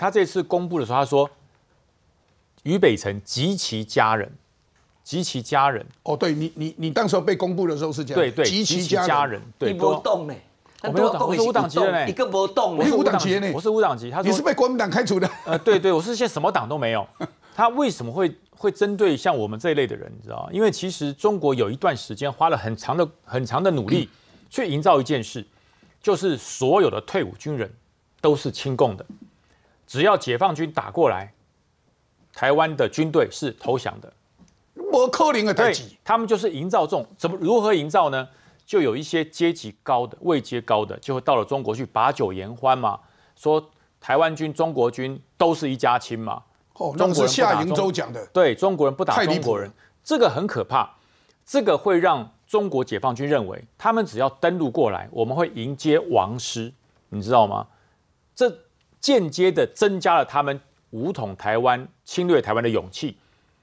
他这次公布的时候，他说：“余北辰及其家人，及其家人。”哦，对你，你，你当时被公布的时候是这样，对对，及其家人，对，你不动我没有动，我是党籍的呢。你更不动我你是党籍的呢。我是籍。他说你是被国民党开除的？呃，对对，我是现在什么党都没有。他为什么会会针对像我们这一类的人？你知道吗？因为其实中国有一段时间花了很长的、很长的努力去营造一件事，就是所有的退伍军人都是亲共的。只要解放军打过来，台湾的军队是投降的。我克林的太他们就是营造种怎么如何营造呢？就有一些阶级高的、位阶高的，就会到了中国去把酒言欢嘛。说台湾军、中国军都是一家亲嘛。哦，是夏营州讲的。对，中国人不打中国人，这个很可怕。这个会让中国解放军认为，他们只要登陆过来，我们会迎接王师，你知道吗？这。间接的增加了他们武统台湾、侵略台湾的勇气。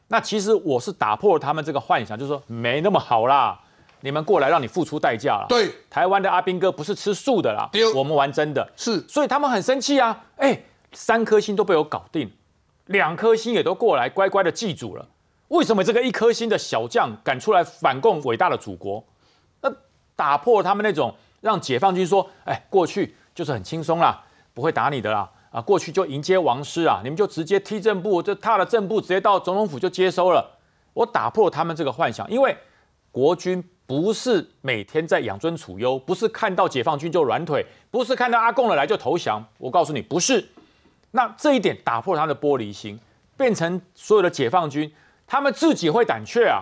那其实我是打破了他们这个幻想，就是说没那么好啦，你们过来让你付出代价了。对，台湾的阿兵哥不是吃素的啦，我们玩真的是，所以他们很生气啊。哎，三颗星都被我搞定，两颗星也都过来乖乖的记住了。为什么这个一颗星的小将敢出来反共伟大的祖国？那打破了他们那种让解放军说，哎，过去就是很轻松啦，不会打你的啦。啊，过去就迎接王师啊！你们就直接踢正步，就踏了正步，直接到总统府就接收了。我打破他们这个幻想，因为国军不是每天在养尊处优，不是看到解放军就软腿，不是看到阿贡了来就投降。我告诉你，不是。那这一点打破他的玻璃心，变成所有的解放军他们自己会胆怯啊，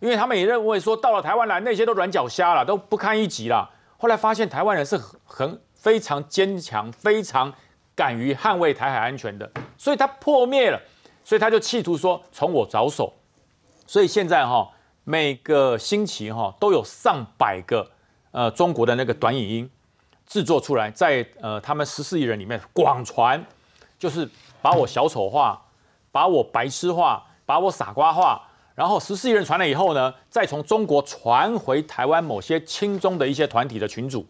因为他们也认为说到了台湾来，那些都软脚虾了，都不堪一击了。后来发现台湾人是很非常坚强，非常。敢于捍卫台海安全的，所以他破灭了，所以他就企图说从我着手，所以现在哈每个星期哈都有上百个呃中国的那个短影音制作出来，在呃他们十四亿人里面广传，就是把我小丑化，把我白痴化，把我傻瓜化，然后十四亿人传了以后呢，再从中国传回台湾某些轻中的一些团体的群组，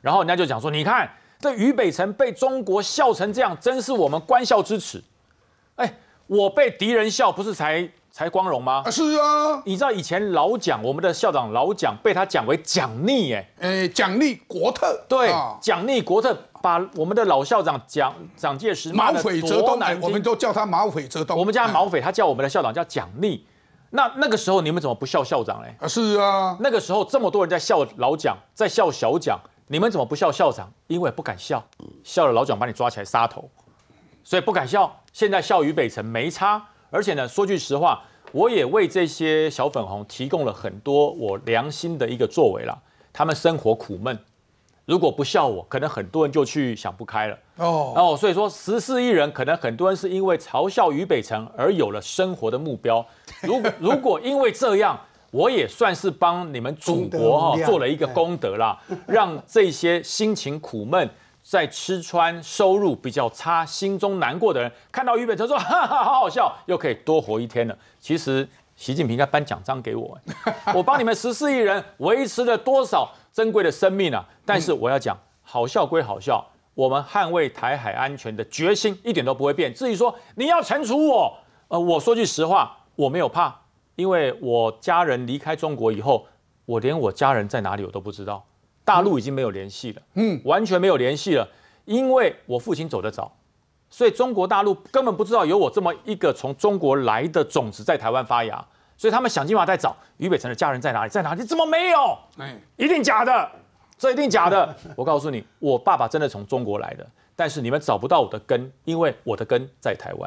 然后人家就讲说你看。这余北城被中国笑成这样，真是我们官校之耻。哎，我被敌人笑，不是才才光荣吗？是啊，你知道以前老蒋，我们的校长老蒋被他讲为蒋逆，哎，哎，蒋逆国特，对，蒋逆国特，把我们的老校长蒋蒋介石，毛匪泽东我们都叫他毛匪泽东。我们家毛匪他叫我们的校长叫蒋立。那那个时候你们怎么不笑校长嘞？啊，是啊，那个时候这么多人在笑老蒋，在笑小蒋。你们怎么不笑校长？因为不敢笑，笑了老蒋把你抓起来杀头，所以不敢笑。现在笑余北城没差，而且呢，说句实话，我也为这些小粉红提供了很多我良心的一个作为了。他们生活苦闷，如果不笑我，可能很多人就去想不开了。哦，哦，所以说十四亿人，可能很多人是因为嘲笑余北城而有了生活的目标。如果如果因为这样。我也算是帮你们祖国哈做了一个功德啦，让这些心情苦闷、在吃穿收入比较差、心中难过的人，看到俞北成说哈哈好好笑，又可以多活一天了。其实习近平应该颁奖章给我，我帮你们十四亿人维持了多少珍贵的生命啊！但是我要讲，好笑归好笑，我们捍卫台海安全的决心一点都不会变。至于说你要惩处我，呃，我说句实话，我没有怕。因为我家人离开中国以后，我连我家人在哪里我都不知道，大陆已经没有联系了，嗯，完全没有联系了。因为我父亲走得早，所以中国大陆根本不知道有我这么一个从中国来的种子在台湾发芽，所以他们想尽法在找俞北辰的家人在哪里，在哪里？怎么没有？哎，一定假的，这一定假的。我告诉你，我爸爸真的从中国来的，但是你们找不到我的根，因为我的根在台湾。